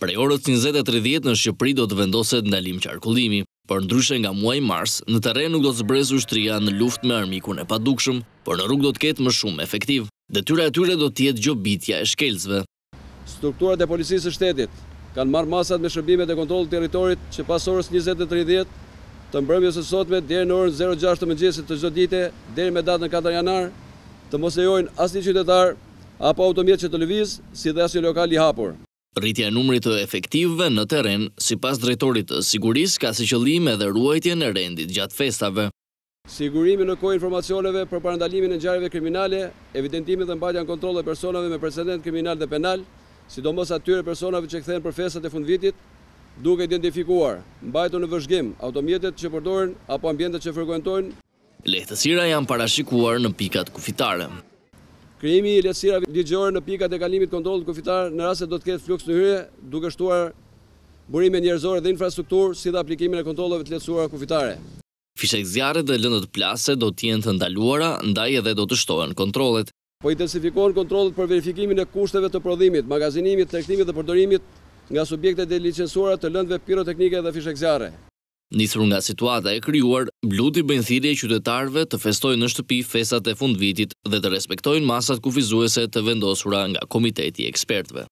Prej orës 20.30 në Shqipëri do të vendoset në qarkullimi, për ndryshe nga muaj mars, në teren nuk do të zbrezu shtria në luft me armikun e padukshëm, për në rrug do të ketë më shumë efektiv, dhe tyre atyre do të jetë gjobitja e shkelzve. Strukturat e policisë shtetit kanë marë masat me shërbimet e kontrolë të teritorit që pas orës 20.30 të mbrëmjës e sotme dhe në orën 06 të mëngjesit të gjodite dhe me datë në 4 janar të mosejojnë asni qytetar apo automjet që të lëviz si dhe asni lokali hapur. Rritja e numrit të efektivëve në teren, si pas drejtorit të siguris, ka si qëllime dhe ruajtje në rendit gjatë festave. Sigurimi në kohë informacioneve për parandalimin e gjarëve kriminale, evidentimit dhe mbajtja në kontrol dhe personave me precedent kriminal dhe penal, sidomos atyre personave që këthejnë për festat e fund vitit, duke identifikuar, mbajtë në vëzhgim, automjetet që përdojnë apo ambjente që fërgojnëtojnë. Lehtësira janë parashikuar në pikat kufitare. Krijimi i letësira ligjore në pikat e kalimit kontrolën kufitarë në rase do të ketë flukës në hyrë duke shtuar burime njerëzore dhe infrastrukturë si dhe aplikimin e kontrolëve të letësura kufitare. Fishek zjarët dhe lëndët plase do tjenë të ndaluara, ndaj edhe do të shtohen kontrolët. Po intensifikohen kontrolët për verifikimin e kushteve të prodhimit, magazinimit, trektimit dhe përdorimit nga subjekte dhe licensuarat të lëndëve pyroteknike dhe fishek zjarët. Nisur nga situata e kryuar, bluti bëjnë thirje qytetarve të festojnë në shtëpi fesat e fund vitit dhe të respektojnë masat kufizuese të vendosura nga Komiteti Ekspertve.